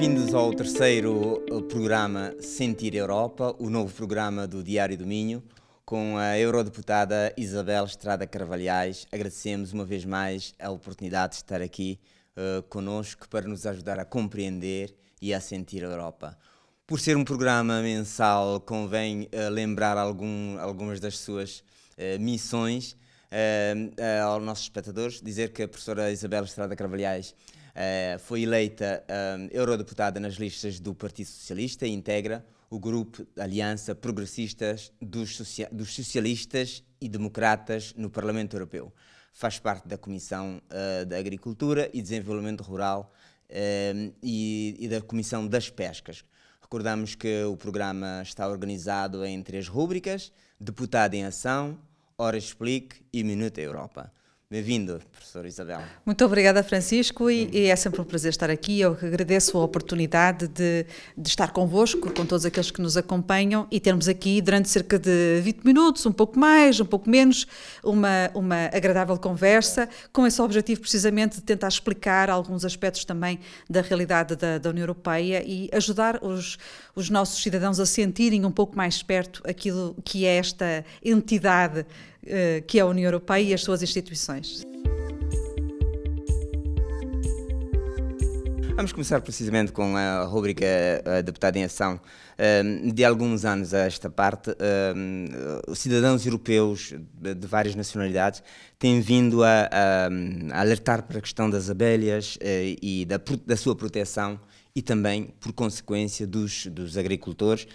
Bem-vindos ao terceiro eh, programa Sentir Europa, o novo programa do Diário do Minho, com a eurodeputada Isabel Estrada Carvalhais. Agradecemos uma vez mais a oportunidade de estar aqui uh, eh, conosco para nos ajudar a compreender e a sentir a Europa. Por ser um programa mensal, convém uh, lembrar algum, algumas das suas uh, missões aos nossos espectadores, dizer que a professora Isabel Estrada Carvalhais eh, foi eleita um, ehm, eurodeputada nas listas do Partido Socialista e integra o grupo Aliança Progressistas dos, Socia dos Socialistas e Democratas no Parlamento Europeu. Faz parte da Comissão uh, eh, da Agricultura e Desenvolvimento Rural um, ehm, e, e da Comissão das Pescas. Recordamos que o programa está organizado em três rúbricas: Deputado em Ação, Hora Explique e Minuto Europa. Bem-vindo, professor Isabel. Muito obrigada, Francisco, e, e, é sempre um prazer estar aqui. Eu agradeço a oportunidade de, de, estar convosco, com todos aqueles que nos acompanham, e termos aqui, durante cerca de 20 minutos, um pouco mais, um pouco menos, uma, uma agradável conversa, com esse objetivo precisamente de tentar explicar alguns aspectos também da realidade da, da União Europeia e ajudar os, os nossos cidadãos a sentirem um pouco mais perto aquilo que é esta entidade eh, que é a União Europeia e as suas instituições. Vamos começar precisamente com a rubrica eh, deputada em Ação. Eh, de alguns anos a esta parte, os cidadãos europeus de várias nacionalidades têm vindo a, a alertar para a questão das abelhas e da, da sua proteção e também, por consequência, dos, dos agricultores.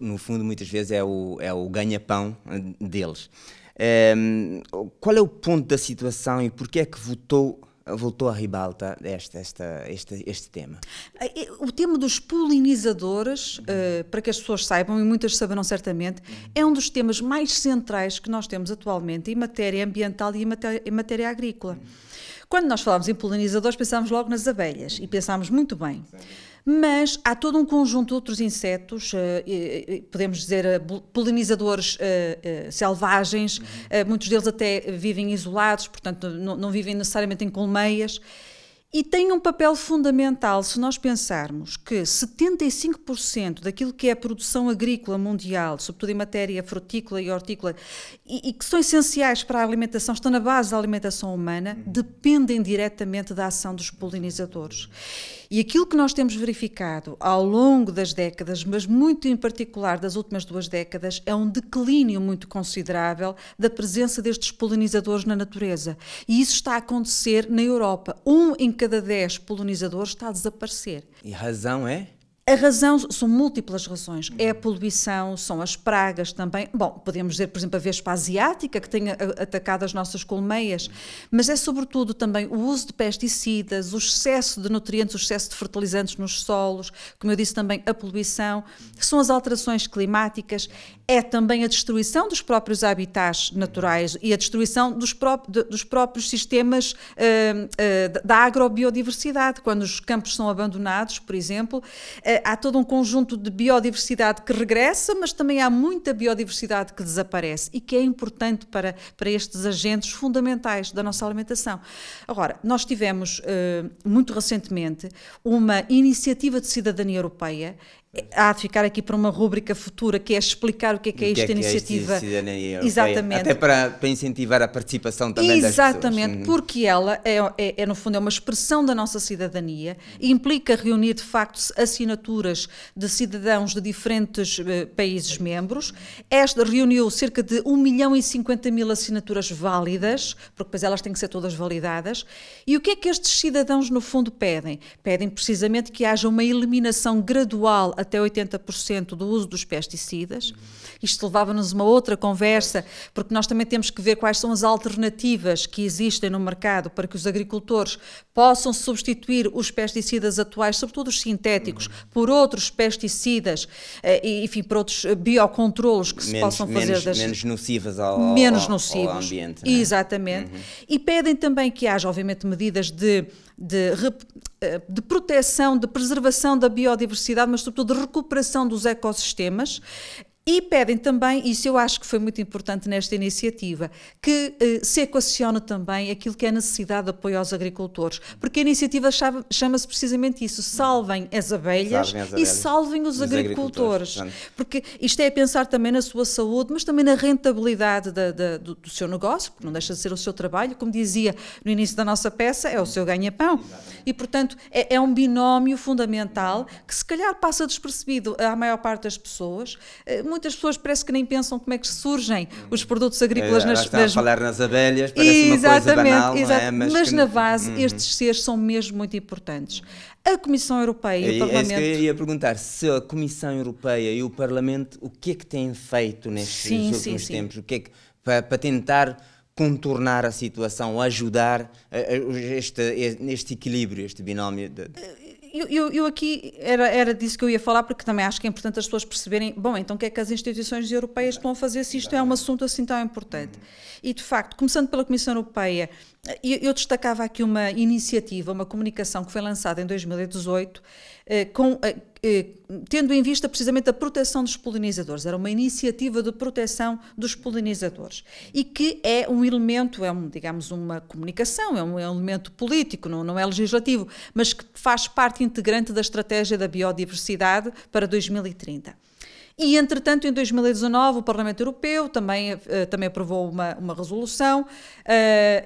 No fundo, muitas vezes é o, é o ganha-pão deles. Um, ehm, qual é o ponto da situação e porquê é que votou voltou à ribalta esta, esta, este, este tema? Eh, eh, o tema dos polinizadores, uhum. uh, para que as pessoas saibam, e muitas saberão certamente, uhum. é um dos temas mais centrais que nós temos atualmente em matéria ambiental e em matéria, em matéria agrícola. Uhum. Quando nós falamos em polinizadores, pensamos logo nas abelhas, e pensamos muito bem. Sim. Mas há todo um conjunto de outros insetos, eh, podemos dizer eh, polinizadores eh, selvagens, uhum. muitos deles até vivem isolados, portanto não, vivem necessariamente em colmeias. E têm um papel fundamental se nós pensarmos que 75% daquilo que é a produção agrícola mundial, sobretudo em matéria frutícola e hortícola, e, e, que são essenciais para a alimentação, estão na base da alimentação humana, uhum. dependem diretamente da ação dos polinizadores. E aquilo que nós temos verificado ao longo das décadas, mas muito em particular das últimas duas décadas, é um declínio muito considerável da presença destes polinizadores na natureza. E isso está a acontecer na Europa. Um em cada dez polinizadores está a desaparecer. E a razão é? A razão são múltiplas razões. É a poluição, são as pragas também. Bom, podemos dizer, por exemplo, a vespa asiática que tem atacado as nossas colmeias, mas é sobretudo também o uso de pesticidas, o excesso de nutrientes, o excesso de fertilizantes nos solos, como eu disse também, a poluição, são as alterações climáticas, é também a destruição dos próprios habitats naturais e a destruição dos, pró dos próprios sistemas uh, uh, da agrobiodiversidade, quando os campos são abandonados, por exemplo. Uh, há todo um conjunto de biodiversidade que regressa, mas também há muita biodiversidade que desaparece e que é importante para, para estes agentes fundamentais da nossa alimentação. Agora, nós tivemos eh, muito recentemente uma iniciativa de cidadania europeia há de ficar aqui para uma rúbrica futura que é explicar o que é que é, que esta, é, que iniciativa. é esta Exatamente. Até para, para, incentivar a participação também Exatamente, das pessoas. Uhum. porque ela é, é, é, no fundo, é uma expressão da nossa cidadania, implica reunir de facto assinaturas de cidadãos de diferentes uh, países membros. Esta reuniu cerca de 1 milhão e 50 mil assinaturas válidas, porque depois elas têm que ser todas validadas. E o que é que estes cidadãos, no fundo, pedem? Pedem precisamente que haja uma eliminação gradual a até 80% do uso dos pesticidas. Isto levava-nos a uma outra conversa, porque nós também temos que ver quais são as alternativas que existem no mercado para que os agricultores possam substituir os pesticidas atuais, sobretudo os sintéticos, por outros pesticidas, eh, e, enfim, por outros eh, biocontrolos que se possam fazer menos, das... Menos nocivas ao, menos ao, nocivos. Ao ambiente. Né? Exatamente. Uhum. E pedem também que haja, obviamente, medidas de de, eh, de proteção, de preservação da biodiversidade, mas sobretudo de recuperação dos ecossistemas e pedem também, isso eu acho que foi muito importante nesta iniciativa, que eh, se equacione também aquilo que é a necessidade de apoio aos agricultores, porque a iniciativa chama-se precisamente isso, salvem as abelhas, salvem as e salvem os, os agricultores, agricultores, porque isto é pensar também na sua saúde, mas também na rentabilidade da, da, do, do, seu negócio, porque não deixa de ser o seu trabalho, como dizia no início da nossa peça, é o seu ganha-pão, e portanto é, é um binómio fundamental que se calhar passa despercebido à maior parte das pessoas, eh, muitas pessoas parece que nem pensam como é que surgem os produtos agrícolas é, nas, nas... a falar nas abelhas, parece exatamente, uma coisa banal, exatamente. É? Mas, mas na base uhum. estes seres são mesmo muito importantes. A Comissão Europeia e, e o Parlamento... É isso que eu ia perguntar, se a Comissão Europeia e o Parlamento, o que é que têm feito nestes sim, últimos sim, tempos? O que é que, para, para tentar contornar a situação, ajudar neste este equilíbrio, este binómio? De... Eu, eu, aqui era, era disso que eu ia falar, porque também acho que é importante as pessoas perceberem, bom, então o que é que as instituições europeias estão a fazer se isto é um assunto assim tão importante? E de facto, começando pela Comissão Europeia, eu destacava aqui uma iniciativa, uma comunicação que foi lançada em 2018, eh, com, eh, eh, tendo em vista precisamente a proteção dos polinizadores. Era uma iniciativa de proteção dos polinizadores e que é um elemento, é um, digamos uma comunicação, é um é elemento político, não, não é legislativo, mas que faz parte integrante da estratégia da biodiversidade para 2030. E, entretanto, em 2019, o Parlamento Europeu também, eh, também aprovou uma, uma resolução uh,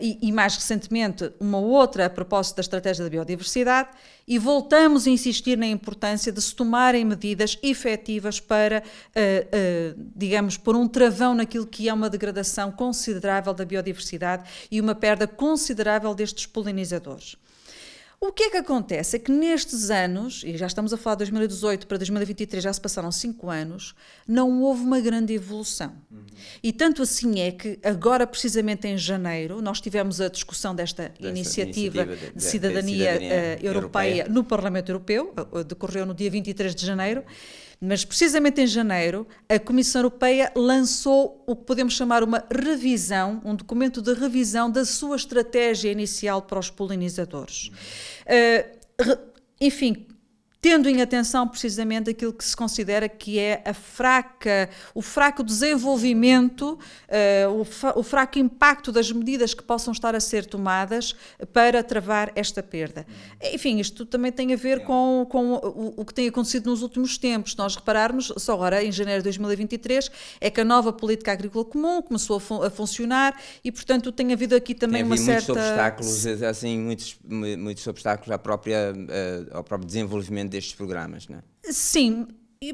e, e, mais recentemente, uma outra a propósito da estratégia da biodiversidade. E voltamos a insistir na importância de se tomarem medidas efetivas para, uh, uh, digamos, pôr um travão naquilo que é uma degradação considerável da biodiversidade e uma perda considerável destes polinizadores. O que é que acontece? É que nestes anos, e já estamos a falar de 2018 para 2023, já se passaram 5 anos, não houve uma grande evolução. Uhum. E tanto assim é que agora, precisamente em janeiro, nós tivemos a discussão desta, desta iniciativa, iniciativa, de, cidadania, de cidadania uh, europeia, europeia, no Parlamento Europeu, uh, decorreu no dia 23 de janeiro, mas precisamente em janeiro, a Comissão Europeia lançou o que podemos chamar uma revisão, um documento de revisão da sua estratégia inicial para os polinizadores. Uh, enfim, tendo em atenção precisamente aquilo que se considera que é a fraca, o fraco desenvolvimento, uh, o, o, fraco impacto das medidas que possam estar a ser tomadas para travar esta perda. Enfim, isto também tem a ver com, com o, o, que tem acontecido nos últimos tempos. Se nós repararmos, só agora, em janeiro de 2023, é que a nova política agrícola comum começou a, fun a funcionar e, portanto, tem havido aqui também tem uma certa... muitos obstáculos, assim, muitos, muitos obstáculos à própria, eh, ao próprio desenvolvimento destes programas, não é? Sim,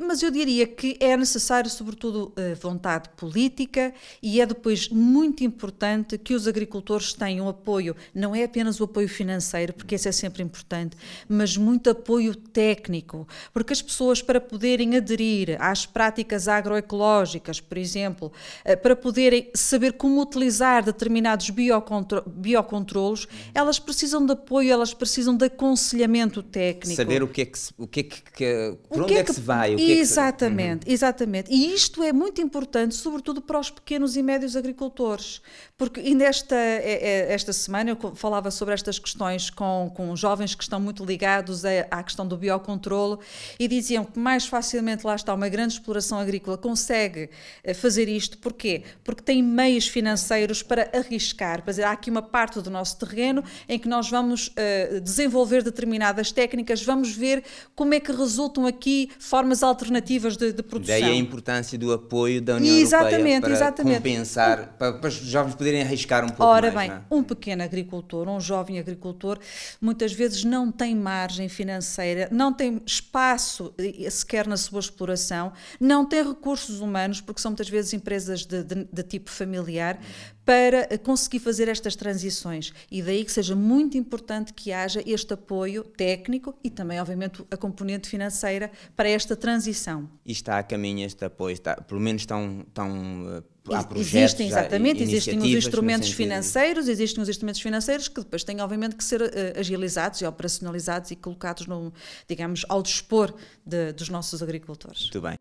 mas eu diria que é necessário, sobretudo, eh, vontade política e é depois muito importante que os agricultores tenham apoio, não é apenas o apoio financeiro, porque esse é sempre importante, mas muito apoio técnico, porque as pessoas, para poderem aderir às práticas agroecológicas, por exemplo, eh, para poderem saber como utilizar determinados biocontro biocontrolos, elas precisam de apoio, elas precisam de aconselhamento técnico. Saber o que é que, o que, é que, que por onde é, é que, é que se vai o que Exatamente, é que... Uhum. exatamente. E isto é muito importante, sobretudo para os pequenos e médios agricultores, porque ainda esta, é, é, semana eu falava sobre estas questões com, com jovens que estão muito ligados à questão do biocontrolo e diziam que mais facilmente lá está uma grande exploração agrícola consegue eh, fazer isto, porquê? Porque tem meios financeiros para arriscar, para dizer, há aqui uma parte do nosso terreno em que nós vamos uh, desenvolver determinadas técnicas, vamos ver como é que resultam aqui formas alternativas de, de produção. Daí a importância do apoio da União exatamente, Europeia para exatamente. compensar, para, para os jovens poderem arriscar um pouco Ora mais, bem, é? um pequeno agricultor, um jovem agricultor, muitas vezes não tem margem financeira, não tem espaço eh, eh, sequer na sua exploração, não tem recursos humanos, porque são muitas vezes empresas de, de, de tipo familiar, para eh, conseguir fazer estas transições. E daí que seja muito importante que haja este apoio técnico e também, obviamente, a componente financeira para esta transição. E está a caminho este apoio, está, pelo menos estão. estão eh, Há projetos, existem exatamente, existem os instrumentos financeiros, existem os instrumentos financeiros que depois têm obviamente que ser uh, agilizados e operacionalizados e colocados no, digamos, ao dispor de, dos nossos agricultores. Muito bem.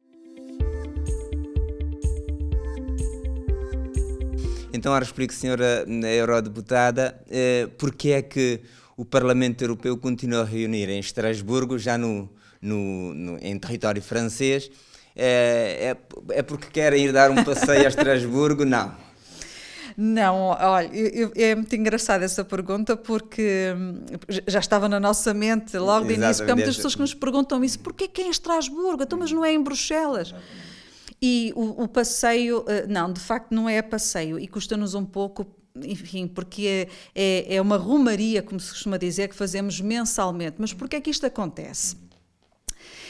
Então, ora explico, senhora eurodeputada, eh, porque é que o Parlamento Europeu continua a reunir em Estrasburgo, já no, no, no em território francês, é, é, é, porque querem ir dar um passeio a Estrasburgo? Não. Não, olha, é muito engraçada essa pergunta porque hum, já estava na nossa mente logo de início, porque há muitas pessoas que nos perguntam isso, porquê que é em Estrasburgo? Então, mas não é em Bruxelas? Exatamente. E o, o passeio, eh, não, de facto não é passeio e custa-nos um pouco enfim, porque é, é, é, uma rumaria, como se costuma dizer, que fazemos mensalmente. Mas porquê é que isto acontece?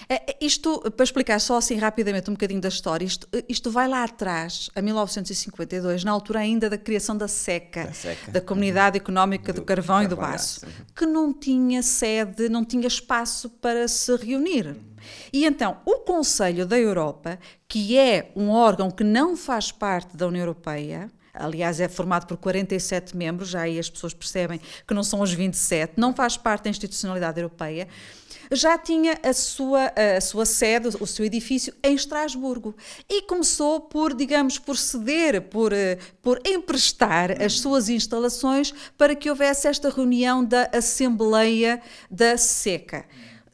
Eh, eh, isto, para explicar só assim rapidamente um bocadinho da história, isto, eh, isto vai lá atrás, a 1952, na altura ainda da criação da SECA, da, Seca. da Comunidade uhum. Económica do, do Carvão e do Baço, que não tinha sede, não tinha espaço para se reunir. E então, o Conselho da Europa, que é um órgão que não faz parte da União Europeia, aliás, é formado por 47 membros, já aí as pessoas percebem que não são os 27, não faz parte da institucionalidade europeia, já tinha a sua, a sua sede, o seu edifício em Estrasburgo e começou por, digamos, por ceder, por, eh, por emprestar as suas instalações para que houvesse esta reunião da Assembleia da Seca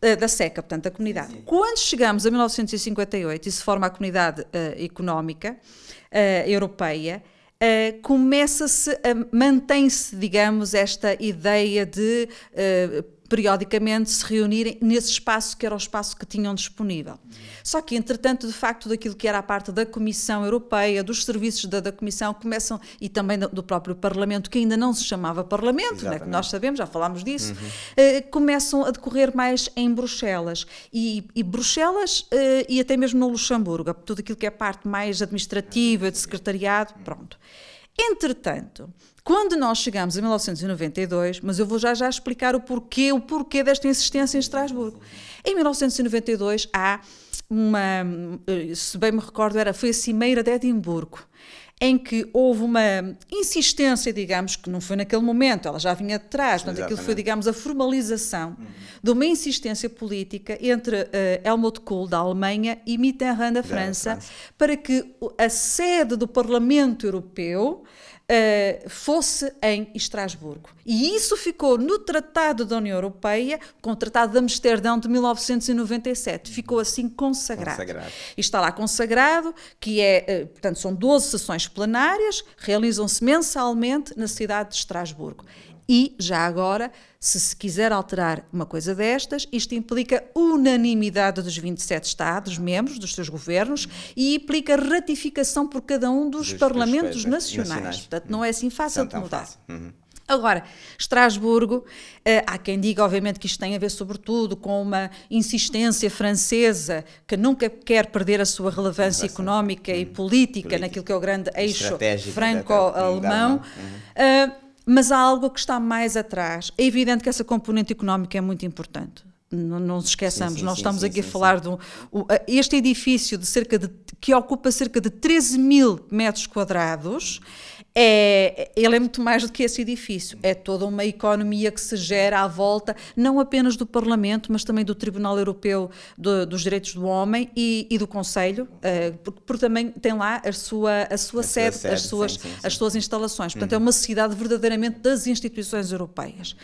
eh, da seca, portanto, da comunidade. Sim. Quando chegamos a 1958 e se forma a Comunidade uh, Económica uh, Europeia, uh, começa-se, mantém-se, digamos, esta ideia de periodicamente se reunirem nesse espaço que era o espaço que tinham disponível. Só que, entretanto, de facto, daquilo que era a parte da Comissão Europeia, dos serviços da, da Comissão, começam, e também do próprio Parlamento, que ainda não se chamava Parlamento, né, que nós sabemos, já falámos disso, uhum. eh, começam a decorrer mais em Bruxelas. E, e Bruxelas eh, e até mesmo no Luxemburgo, tudo aquilo que é parte mais administrativa, de secretariado, pronto. Entretanto, quando nós chegamos a 1992, mas eu vou já já explicar o porquê, o porquê desta insistência em Estrasburgo. Em 1992 há uma, eh, se bem me recordo, era foi a cimeira de Edimburgo em que houve uma insistência, digamos, que não foi naquele momento, ela já vinha de trás, portanto, aquilo foi, digamos, a formalização uhum. de uma insistência política entre uh, Helmut Kohl, da Alemanha, e Mitterrand, da França, da França, para que a sede do Parlamento Europeu eh, fosse em Estrasburgo. E isso ficou no Tratado da União Europeia, com o Tratado de Amsterdão de 1997. Ficou assim consagrado. consagrado. E está lá consagrado que é, eh, portanto, são 12 sessões plenárias, realizam-se mensalmente na cidade de Estrasburgo. E, já agora, se se quiser alterar uma coisa destas, isto implica unanimidade dos 27 Estados-membros, dos seus governos, e implica ratificação por cada um dos, dos parlamentos dos nacionais. nacionais. Portanto, não é assim uhum. fácil é de mudar. Fácil. Uhum. Agora, Estrasburgo, eh, há quem diga, obviamente, que isto tem a ver, sobretudo, com uma insistência francesa que nunca quer perder a sua relevância económica hum, e uhum. política, política, naquilo que é o grande eixo franco-alemão mas há algo que está mais atrás. É evidente que essa componente económica é muito importante. Não, não nos esqueçamos, sim, sim, nós estamos sim, aqui a falar de um, o, este edifício de cerca de, que ocupa cerca de 13 mil metros quadrados é, ele é muito mais do que esse edifício. É toda uma economia que se gera à volta, não apenas do Parlamento, mas também do Tribunal Europeu do, dos Direitos do Homem e, e do Conselho, uh, porque, porque, também tem lá a sua, a sua a sede, sede, as, suas, sim, sim, sim. as suas instalações. Portanto, é uhum. é uma cidade verdadeiramente das instituições europeias.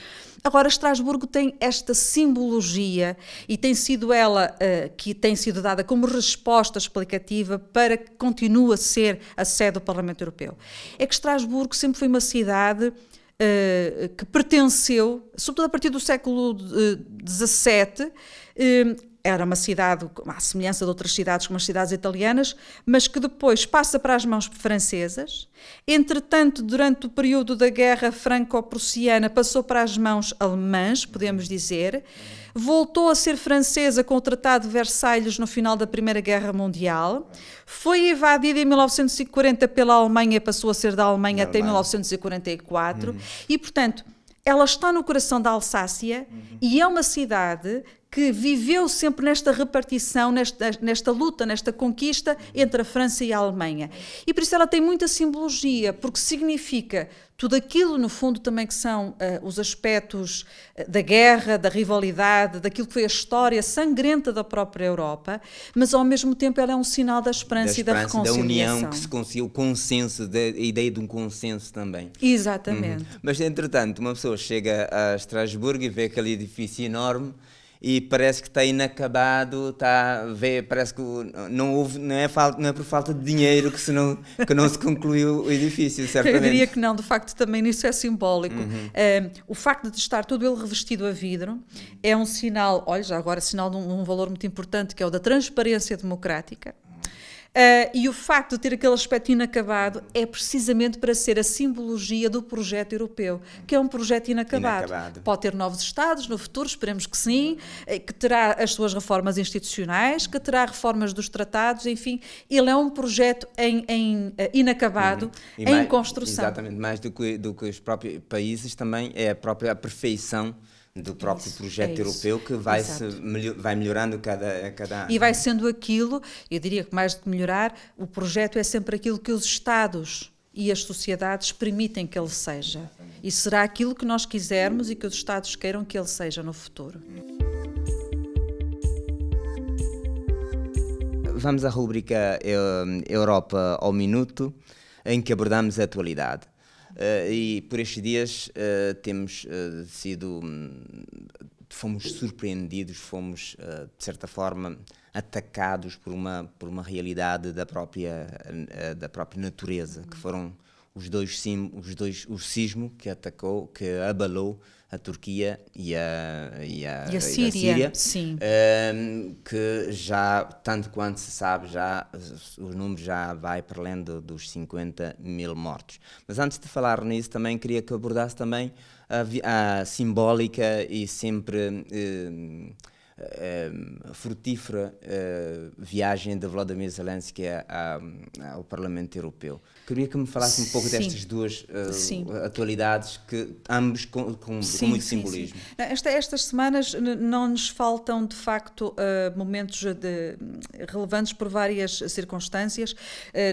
Agora, Estrasburgo tem esta simbologia e tem sido ela uh, que tem sido dada como resposta explicativa para que continue a ser a sede do Parlamento Europeu. É que Estrasburgo sempre foi uma cidade uh, que pertenceu, sobretudo a partir do século XVII, eh, era uma cidade, à semelhança de outras cidades, como as cidades italianas, mas que depois passa para as mãos francesas. Entretanto, durante o período da Guerra Franco-Prussiana, passou para as mãos alemãs, podemos dizer. Voltou a ser francesa com o Tratado de Versalhes no final da Primeira Guerra Mundial. Foi invadida em 1940 pela Alemanha, passou a ser da Alemanha até 1944. Uhum. E, portanto, ela está no coração da Alsácia uhum. e é uma cidade que viveu sempre nesta repartição, nesta, nesta luta, nesta conquista entre a França e a Alemanha. E por isso ela tem muita simbologia, porque significa tudo aquilo, no fundo, também que são uh, os aspectos eh, da guerra, da rivalidade, daquilo que foi a história sangrenta da própria Europa, mas ao mesmo tempo ela é um sinal da esperança, da esperança e da reconciliação. Da união, que se conseguiu o consenso, a ideia de um consenso também. Exatamente. Uhum. Mas, entretanto, uma pessoa chega a Estrasburgo e vê aquele edifício enorme e parece que está inacabado, está vê, parece que não houve, não é, falta, não é por falta de dinheiro que, se não, que não se concluiu o edifício, certamente. Eu diria que não, de facto também nisso é simbólico. Uhum. Ehm, o facto de estar todo ele revestido a vidro é um sinal, olha já agora, sinal de um, um valor muito importante que é o da transparência democrática, Uh, e o facto de ter aquele aspecto inacabado é precisamente para ser a simbologia do projeto europeu, que é um projeto inacabado. inacabado. Pode ter novos Estados no futuro, esperemos que sim, eh, que terá as suas reformas institucionais, que terá reformas dos tratados, enfim, ele é um projeto em, em eh, inacabado, uhum. em mais, construção. Exatamente, mais do que, do que os próprios países, também é a própria perfeição do próprio isso, projeto é europeu que vai, se, vai melhorando cada, cada ano. E vai sendo aquilo, eu diria que mais do que melhorar, o projeto é sempre aquilo que os Estados e as sociedades permitem que ele seja. E será aquilo que nós quisermos e que os Estados queiram que ele seja no futuro. Vamos à rubrica eh, Europa ao Minuto, em que abordamos a atualidade. Uh, e por estes dias uh, temos uh, sido. Hum, fomos surpreendidos, fomos, de certa forma, atacados por uma, por uma realidade da própria, da própria natureza, que foram os dois, sim, os dois o sismo que atacou, que abalou a Turquia e a, e a, e a Síria, sim a Síria um, que já, tanto quanto se sabe, já os números já vai para além do, dos 50 mil mortos. Mas antes de falar nisso, também queria que abordasse também a, a simbólica e sempre... Um, ehm, eh, frutífera eh, viagem de Vladimir Zelensky ao Parlamento Europeu. Queria que me falasse um pouco sim. destas duas eh, atualidades, que ambos com, com, sim, com muito sim, simbolismo. Esta, estas semanas não nos faltam, de facto, momentos de, relevantes por várias circunstâncias.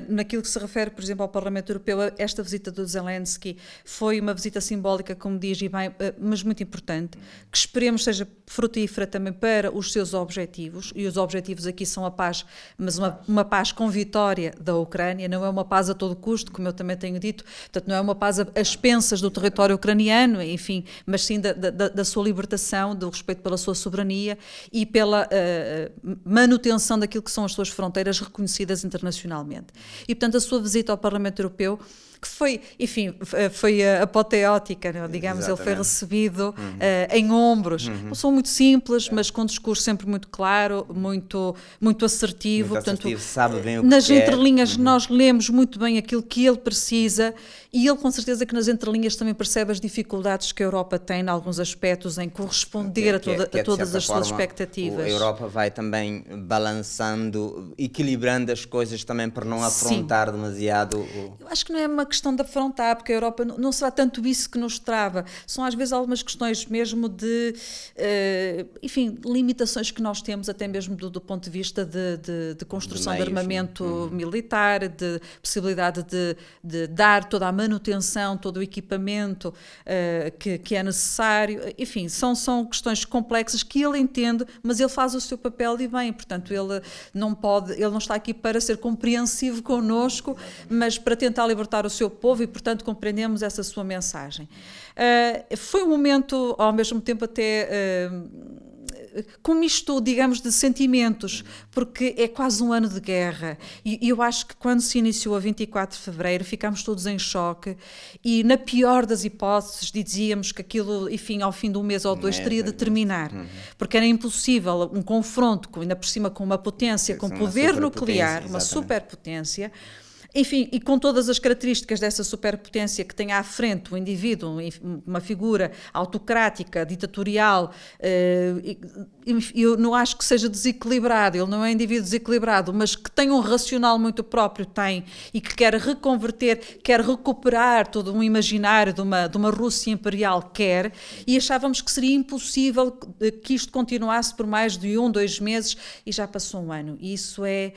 naquilo que se refere, por exemplo, ao Parlamento Europeu, esta visita do Zelensky foi uma visita simbólica, como diz, e bem, mas muito importante, que esperemos seja frutífera também para para os seus objetivos, e os objetivos aqui são a paz, mas uma, uma paz com vitória da Ucrânia, não é uma paz a todo custo, como eu também tenho dito, portanto, não é uma paz às pensas do território ucraniano, enfim, mas sim da, da, da sua libertação, do respeito pela sua soberania e pela uh, manutenção daquilo que são as suas fronteiras reconhecidas internacionalmente. E, portanto, a sua visita ao Parlamento Europeu que foi, enfim, eh, foi apoteótica, não? É? digamos, Exatamente. ele foi recebido uhum. uh, em ombros. Uhum. Uma pessoa muito simples, mas com um discurso sempre muito claro, muito, muito assertivo. Muito assertivo, portanto, sabe bem o nas que Nas entrelinhas uhum. nós lemos muito bem aquilo que ele precisa e ele, com certeza, que nas entrelinhas também percebe as dificuldades que a Europa tem, em alguns aspectos, em corresponder que, é a, toda, que, é, que, é, a, todas as suas expectativas. A Europa vai também balançando, equilibrando as coisas também para não afrontar Sim. demasiado. O... Eu acho que não é uma questão de afrontar, porque a Europa não, não será tanto isso que nos trava. São às vezes algumas questões mesmo de, uh, enfim, limitações que nós temos, até mesmo do, do ponto de vista de, de, de construção de, meios, de armamento uhum. militar, de possibilidade de, de dar toda a manutenção, todo o equipamento uh, que, que, é necessário. Enfim, são, são questões complexas que ele entende, mas ele faz o seu papel e bem. Portanto, ele não pode, ele não está aqui para ser compreensivo connosco, mas para tentar libertar o seu povo e, portanto, compreendemos essa sua mensagem. Uh, foi um momento, ao mesmo tempo, até. Uh, com misto, digamos, de sentimentos, porque é quase um ano de guerra. E eu acho que quando se iniciou a 24 de fevereiro ficámos todos em choque e, na pior das hipóteses, dizíamos que aquilo, enfim, ao fim de um mês ou dois, é, teria é, de né. terminar, é, porque era impossível um confronto, ainda por cima com uma potência, com uma poder nuclear, uma superpotência enfim, e com todas as características dessa superpotência que tem à frente o indivíduo, uma figura autocrática, ditatorial, eh, eu não acho que seja desequilibrado, ele não é um indivíduo desequilibrado, mas que tem um racional muito próprio, tem, e que quer reconverter, quer recuperar todo um imaginário de uma, de uma Rússia imperial, quer, e achávamos que seria impossível que isto continuasse por mais de um, dois meses, e já passou um ano. E isso é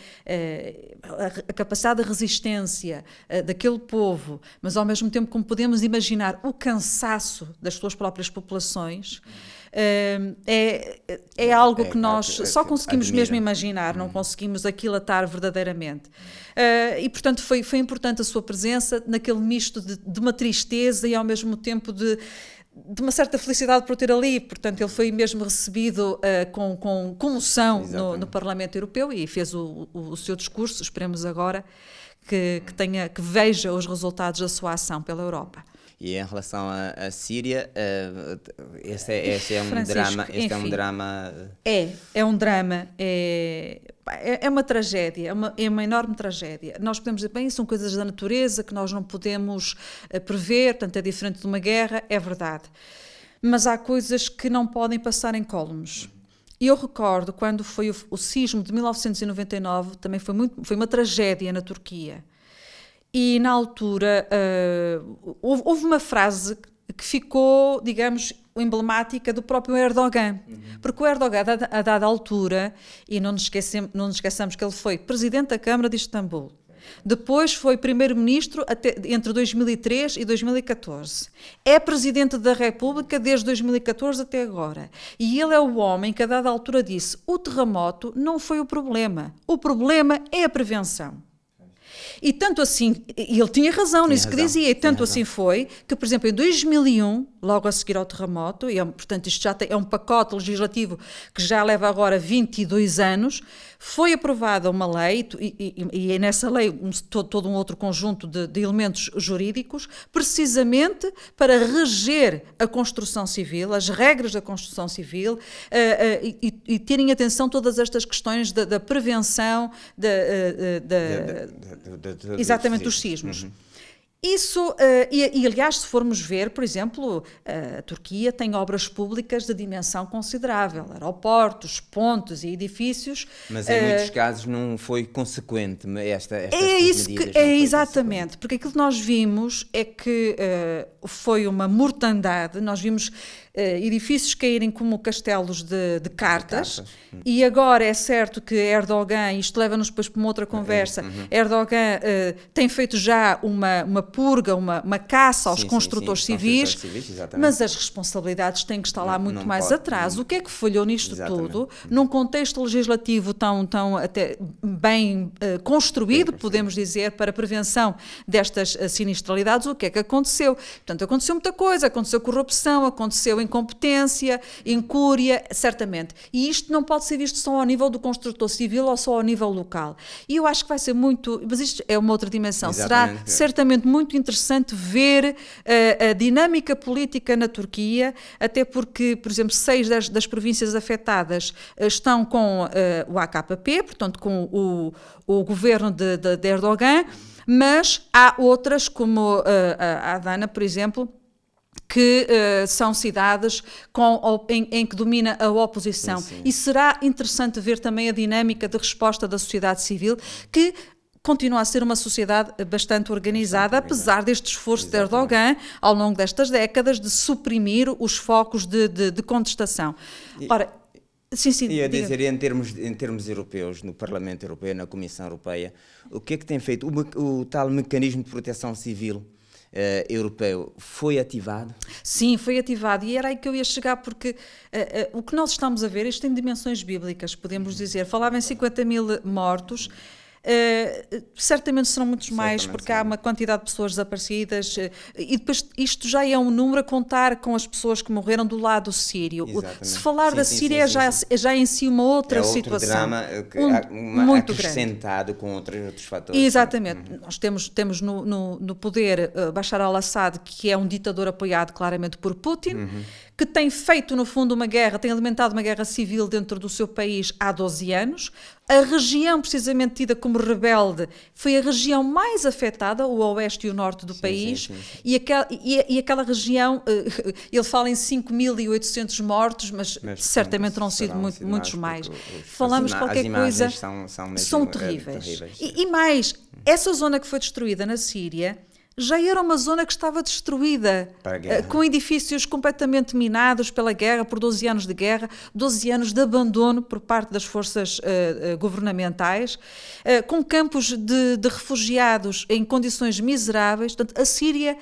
uh, a capacidade de resistência uh, daquele povo, mas ao mesmo tempo como podemos imaginar o cansaço das suas próprias populações. Uhum é, é, é algo é, que nós é, só conseguimos mesmo imaginar, não hum. conseguimos aquilatar verdadeiramente. Ah, e, portanto, foi, foi importante a sua presença naquele misto de, de uma tristeza e, ao mesmo tempo, de de uma certa felicidade por ter ali, portanto ele foi mesmo recebido uh, com, com comoção no, no, Parlamento Europeu e fez o, o, o seu discurso, esperemos agora que, que, tenha, que veja os resultados da sua ação pela Europa. E em relação à Síria, uh, esse, é, esse é um Francisco, drama. Este é enfim, eh, é, é um drama. É, é um drama. É, é uma tragédia, é uma, é uma enorme tragédia. Nós podemos dizer, bem, são coisas da natureza que nós não podemos eh, prever, portanto, é diferente de uma guerra, é verdade. Mas há coisas que não podem passar em colmos. Eu recordo quando foi o, o sismo de 1999, também foi, muito, foi uma tragédia na Turquia. E na altura uh, houve, houve, uma frase que ficou, digamos, emblemática do próprio Erdogan. Uhum. Porque o Erdogan, a, dada altura, e não nos, esquecemos, não nos esqueçamos que ele foi presidente da Câmara de Istambul, depois foi primeiro-ministro entre 2003 e 2014. É presidente da República desde 2014 até agora. E ele é o homem que, a dada altura, disse: o terremoto não foi o problema. O problema é a prevenção. E tanto assim, e ele tinha razão tinha nisso razão, que dizia, e tanto assim foi que, por exemplo, em 2001 logo a seguir ao terremoto, e, é portanto isto já tem, é um pacote legislativo que já leva agora 22 anos, foi aprovada uma lei, e, e, e nessa lei um, todo, todo, um outro conjunto de, de, elementos jurídicos, precisamente para reger a construção civil, as regras da construção civil, uh, uh, e, e, terem atenção todas estas questões da, da prevenção, da, uh, da, exatamente dos sismos. Uhum. Isso, uh, e, e, aliás, se formos ver, por exemplo, uh, a Turquia tem obras públicas de dimensão considerável, aeroportos, pontos e edifícios. Mas em uh, muitos casos não foi consequente esta, é estas é isso que, É exatamente, porque aquilo que nós vimos é que foi uma mortandade, nós vimos eh, edifícios caírem como castelos de, de cartas, de cartas. Hum. e agora é certo que Erdogan, isto leva-nos depois para uma outra conversa, uhum. uhum. Erdogan uh, tem feito já uma, uma purga, uma, uma caça aos sim, construtores sim, sim. civis, civis mas as responsabilidades têm que estar lá não, muito não mais pode, atrás. Não. O que é que falhou nisto exatamente. tudo? Num contexto legislativo tão, tão até bem uh, construído, podemos dizer, para prevenção destas sinistralidades, o que é que aconteceu? Portanto, aconteceu muita coisa, aconteceu corrupção, aconteceu incompetência, incúria, certamente. E isto não pode ser visto só ao nível do construtor civil ou só ao nível local. E eu acho que vai ser muito. Mas isto é uma outra dimensão. Exatamente. Será é. certamente muito interessante ver uh, a dinâmica política na Turquia, até porque, por exemplo, seis das, das províncias afetadas eh, estão com uh, o AKP, portanto, com o, o governo de, de, de Erdogan mas há outras, como uh, a Adana, por exemplo, que uh, são cidades com, em, em, que domina a oposição. Sim. E será interessante ver também a dinâmica de resposta da sociedade civil, que continua a ser uma sociedade bastante organizada, bastante apesar deste esforço Exatamente. de Erdogan, ao longo destas décadas, de suprimir os focos de, de, de contestação. E... Ora, Sim, sim, e eu dizeria dizer, em termos, em termos europeus, no Parlamento Europeu, na Comissão Europeia, o que é que tem feito? O, o tal mecanismo de proteção civil Uh, europeu foi ativado? Sim, foi ativado e era aí que eu ia chegar porque uh, uh, o que nós estamos a ver, isto tem dimensões bíblicas, podemos uhum. dizer. Falava em 50 mil mortos eh, certamente serão muitos mais, porque sim. há uma quantidade de pessoas desaparecidas. Eh, e depois isto já é um número a contar com as pessoas que morreram do lado sírio. Exatamente. Se falar sim, da sim, Síria é, já, é já em si uma outra é situação. Drama eh, que, um, drama muito acrescentado grande. com outros, outros fatores. Né? Exatamente. Uhum. Nós temos, temos no, no, no poder uh, Bashar al-Assad, que é um ditador apoiado claramente por Putin. Uhum que tem feito, no fundo, uma guerra, tem alimentado uma guerra civil dentro do seu país há 12 anos. A região, precisamente tida como rebelde, foi a região mais afetada, o oeste e o norte do sim, país, sim, sim, E, aquel, e, e, aquela região, eh, ele fala em 5.800 mortos, mas, mas certamente terão sido muito, muitos mais. Falamos as qualquer as coisa. São, são, são eh, terríveis. terríveis. E, e mais, essa zona que foi destruída na Síria já era uma zona que estava destruída, eh, com edifícios completamente minados pela guerra, por 12 anos de guerra, 12 anos de abandono por parte das forças uh, governamentais, uh, com campos de, de, refugiados em condições miseráveis. Portanto, a Síria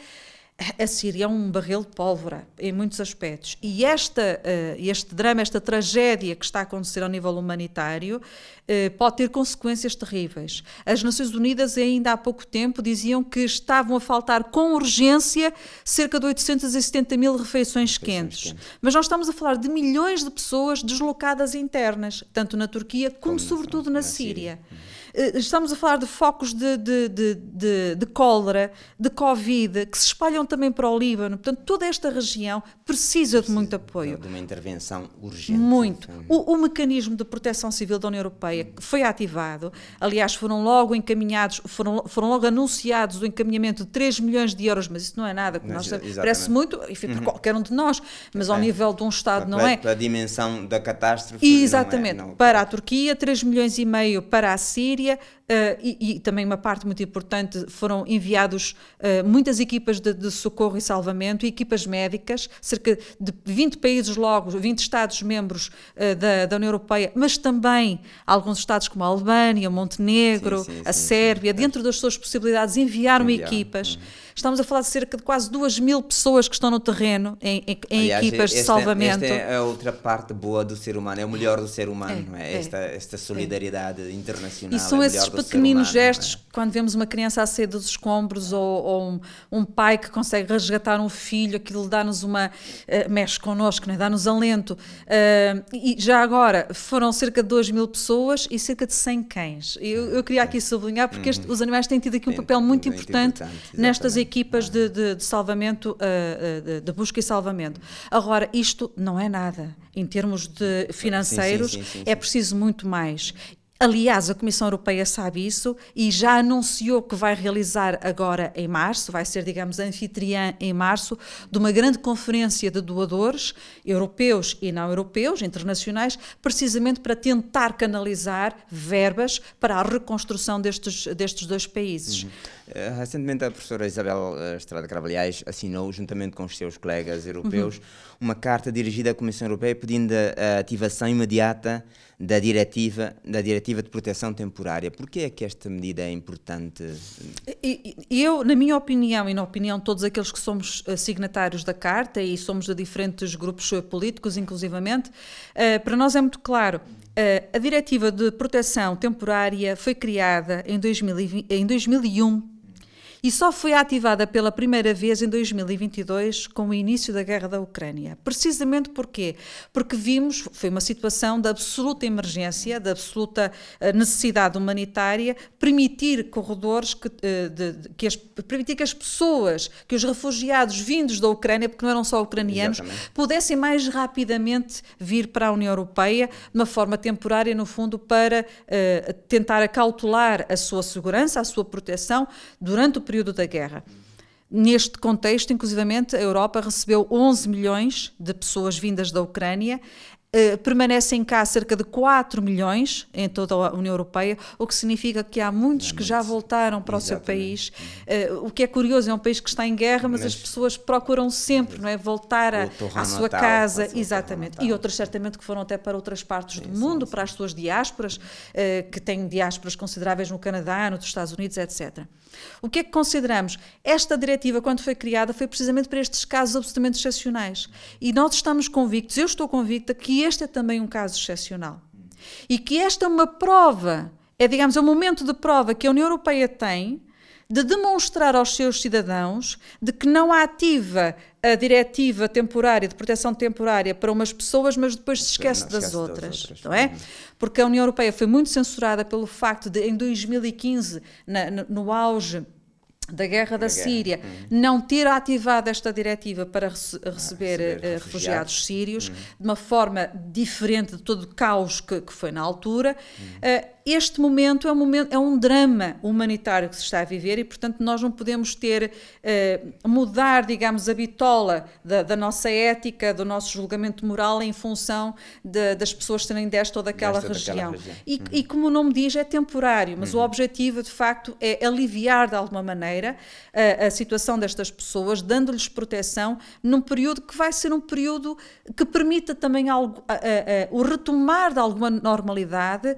a Síria é um barril de pólvora em muitos aspectos. E esta, eh, este drama, esta tragédia que está a acontecer ao nível humanitário eh, pode ter consequências terríveis. As Nações Unidas, ainda há pouco tempo, diziam que estavam a faltar com urgência cerca de 870 mil refeições, refeições quentes. quentes. Mas nós estamos a falar de milhões de pessoas deslocadas internas, tanto na Turquia como, como sobretudo na, na Síria. Síria. Uhum. Eh, estamos a falar de focos de, de, de, de, de cólera, de Covid, que se espalham também para o Líbano. Portanto, toda esta região precisa, precisa de muito apoio. De uma intervenção urgente. Muito. O, o mecanismo de proteção civil da União Europeia foi ativado. Aliás, foram logo encaminhados, foram, foram logo anunciados o encaminhamento de 3 milhões de euros, mas isso não é nada. Que nós, é parece muito, enfim, para uhum. qualquer um de nós, mas é. ao nível de um Estado, para, é? é, não é? Para a dimensão da catástrofe. Exatamente. Não é, não. Para a Turquia, 3 milhões e meio para a Síria media uh, e, e, também uma parte muito importante foram enviados uh, muitas equipas de, de, socorro e salvamento e equipas médicas, cerca de 20 países logo, 20 Estados-membros uh, eh, da, da, União Europeia, mas também alguns Estados como a Albânia, Montenegro, sim, sim, a sim, Sérvia, é. dentro das suas possibilidades, enviaram Enviar. equipas. Uhum. Estamos a falar de cerca de quase 2 mil pessoas que estão no terreno em, em, em Aliás, equipas este, de é, salvamento. Esta é a outra parte boa do ser humano, é o melhor do ser humano, é, é? é? Esta, esta solidariedade internacional. E são é esses pequeninos é? gestos, é? quando vemos uma criança a sair dos escombros ou, ou um, um, pai que consegue resgatar um filho, aquilo dá-nos uma. Uh, mexe connosco, né? dá-nos alento. Uh, e já agora, foram cerca de 2 mil pessoas e cerca de 100 cães. Eu, eu queria aqui sublinhar, porque este, uhum. os animais têm tido aqui um papel muito, muito importante, importante nestas equipas de, de, de salvamento, uh, de busca e salvamento. Agora, isto não é nada. Em termos de financeiros, sim, sim, sim, é preciso muito mais. Aliás, a Comissão Europeia sabe isso e já anunciou que vai realizar agora em março, vai ser, digamos, anfitriã em março, de uma grande conferência de doadores europeus e não europeus, internacionais, precisamente para tentar canalizar verbas para a reconstrução destes, destes dois países. Uhum. Eh, recentemente, a professora Isabel eh, Estrada Carvalhais assinou, juntamente com os seus colegas europeus, uhum. uma carta dirigida à Comissão Europeia pedindo a ativação imediata da diretiva, da diretiva de proteção temporária. Por que é que esta medida é importante? Eu, na minha opinião e na opinião de todos aqueles que somos eh, signatários da carta e somos de diferentes grupos políticos, inclusivamente, para nós é muito claro. A diretiva de proteção temporária foi criada em, 2000, em 2001 e só foi ativada pela primeira vez em 2022 com o início da guerra da Ucrânia. Precisamente porquê? Porque vimos, foi uma situação de absoluta emergência, de absoluta eh, necessidade humanitária, permitir corredores que, eh, de, que as, permitir que as pessoas, que os refugiados vindos da Ucrânia, porque não eram só ucranianos, Exatamente. pudessem mais rapidamente vir para a União Europeia, de uma forma temporária, no fundo, para uh, tentar acautelar a sua segurança, a sua proteção durante o período período da guerra. Neste contexto, inclusivamente, a Europa recebeu 11 milhões de pessoas vindas da Ucrânia eh, permanecem cá cerca de 4 milhões em toda a União Europeia, o que significa que há muitos que já voltaram para Exatamente. o seu país. Uh, o que é curioso, é um país que está em guerra, mas, mas as pessoas procuram sempre não é, voltar à sua Natal, casa. Exatamente. E outras, certamente, que foram até para outras partes do sim, mundo, sim, para as suas diásporas, uh, que têm diásporas consideráveis no Canadá, nos Estados Unidos, etc. O que é que consideramos? Esta diretiva, quando foi criada, foi precisamente para estes casos absolutamente excepcionais. E nós estamos convictos, eu estou convicta, que este é também um caso excepcional. E que esta é uma prova, é, digamos, é um momento de prova que a União Europeia tem de demonstrar aos seus cidadãos de que não ativa a diretiva temporária de proteção temporária para umas pessoas, mas depois se esquece, esquece das, outras, outras, não é? Uhum. Porque a União Europeia foi muito censurada pelo facto de, em 2015, na, no, no auge da guerra da, da Síria hum. não ter ativado esta diretiva para rece receber, ah, receber uh, refugiados. sírios hum. de uma forma diferente de todo o caos que, que foi na altura. Uh, este momento é, um momento é um drama humanitário que se está a viver e, portanto, nós não podemos ter, uh, mudar, digamos, a bitola da, da, nossa ética, do nosso julgamento moral em função de, das pessoas terem desta ou daquela desta região. Daquela região. E, e, como o nome diz, é temporário, mas o objetivo, de facto, é aliviar de alguma maneira a, a situação destas pessoas, dando-lhes proteção num período que vai ser um período que permita também algo, a, a, o retomar de alguma normalidade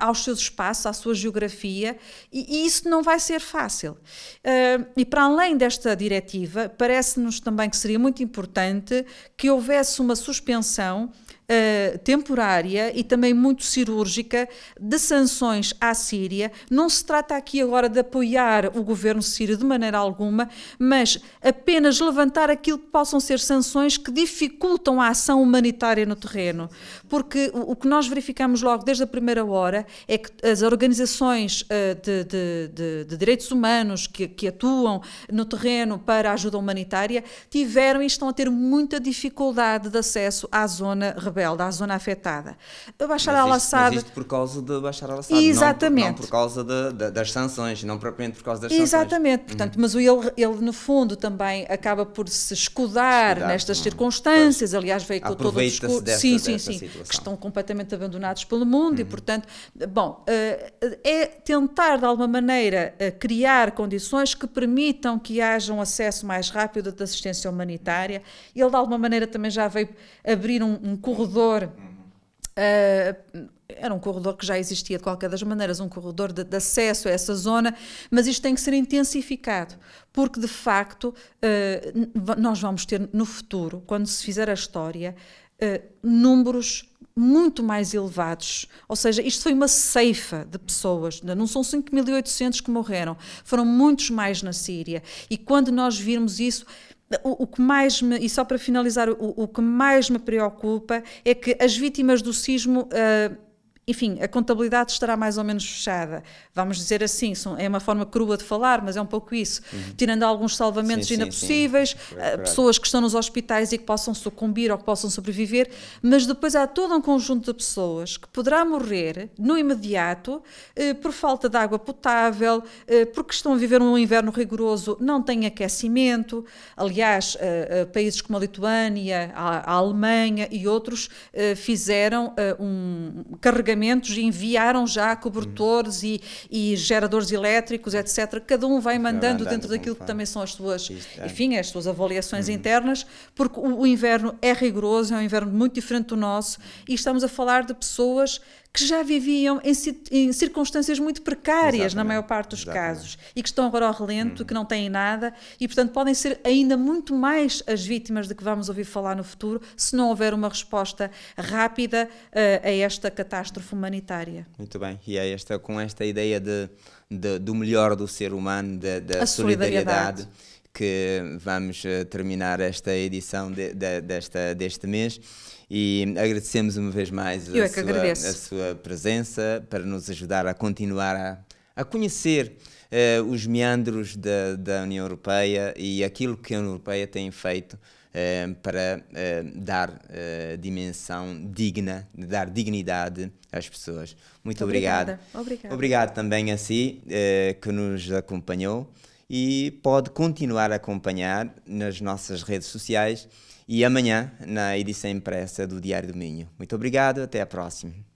aos seus espaços, à sua geografia, e, e isso não vai ser fácil. Ah, e para além desta diretiva, parece-nos também que seria muito importante que houvesse uma suspensão uh, temporária e também muito cirúrgica de sanções à Síria. Não se trata aqui agora de apoiar o governo sírio de maneira alguma, mas apenas levantar aquilo que possam ser sanções que dificultam a ação humanitária no terreno. Porque o, que nós verificamos logo desde a primeira hora é que as organizações uh, de, de, de, de, direitos humanos que, que atuam no terreno para a ajuda humanitária tiveram e estão a ter muita dificuldade de acesso à zona rebelde rebelde, à zona afetada. A Bashar al-Assad. Isto por causa de Bashar al-Assad. Exatamente. Não por, não por causa de, de, das sanções, não propriamente por causa das sanções. Exatamente. Uhum. Portanto, uhum. mas ele, ele, no fundo, também acaba por se escudar, nestas uhum. circunstâncias. Pois. Aliás, veio todo o discurso. Dessa, sim, sim, sim. Situação. Que estão completamente abandonados pelo mundo uhum. e, portanto, bom, eh, é tentar, de alguma maneira, eh, criar condições que permitam que haja um acesso mais rápido de assistência humanitária. Ele, de alguma maneira, também já veio abrir um, um corredor corredor. Uh, era um corredor que já existia de qualquer das maneiras, um corredor de, de, acesso a essa zona, mas isto tem que ser intensificado, porque de facto uh, nós vamos ter no futuro, quando se fizer a história, uh, números muito mais elevados. Ou seja, isto foi uma ceifa de pessoas. Não são 5.800 que morreram, foram muitos mais na Síria. E quando nós virmos isso o, o, que mais me, e só para finalizar, o, o, que mais me preocupa é que as vítimas do sismo uh, enfim, a contabilidade estará mais ou menos fechada. Vamos dizer assim, são, é uma forma crua de falar, mas é um pouco isso. Uhum. Tirando alguns salvamentos sim, possíveis sim, sim. Eh, pessoas que estão nos hospitais e que possam sucumbir ou que possam sobreviver, mas depois há todo um conjunto de pessoas que poderá morrer no imediato eh, por falta de água potável, eh, porque estão a viver um inverno rigoroso, não têm aquecimento. Aliás, países como a Lituânia, a, a Alemanha e outros fizeram um carregamento enviaram já cobertores e, e, geradores elétricos, etc. Cada um vai mandando, mandando dentro daquilo que também são as suas, é. enfim, as suas avaliações uhum. internas, porque o, o inverno é rigoroso, é um inverno muito diferente do nosso e estamos a falar de pessoas que já viviam em, em circunstâncias muito precárias, Exatamente. na maior parte dos Exatamente. casos, e que estão agora ao relento, hum. que não têm nada, e portanto podem ser ainda muito mais as vítimas de que vamos ouvir falar no futuro, se não houver uma resposta rápida uh, a esta catástrofe humanitária. Muito bem, e é esta, com esta ideia de, de do melhor do ser humano, da, solidariedade. solidariedade que vamos eh, terminar esta edição de, de, desta, deste mês e agradecemos uma vez mais é a sua, a, sua, presença para nos ajudar a continuar a, a conhecer uh, os meandros da, da, União Europeia e aquilo que a União Europeia tem feito uh, para uh, dar dimensão digna, dar dignidade às pessoas. Muito Obrigada. obrigado. Obrigada. Obrigado também a si que nos acompanhou e pode continuar a acompanhar nas nossas redes sociais e amanhã na edição impressa do Diário do Minho. Muito obrigado, até a próxima.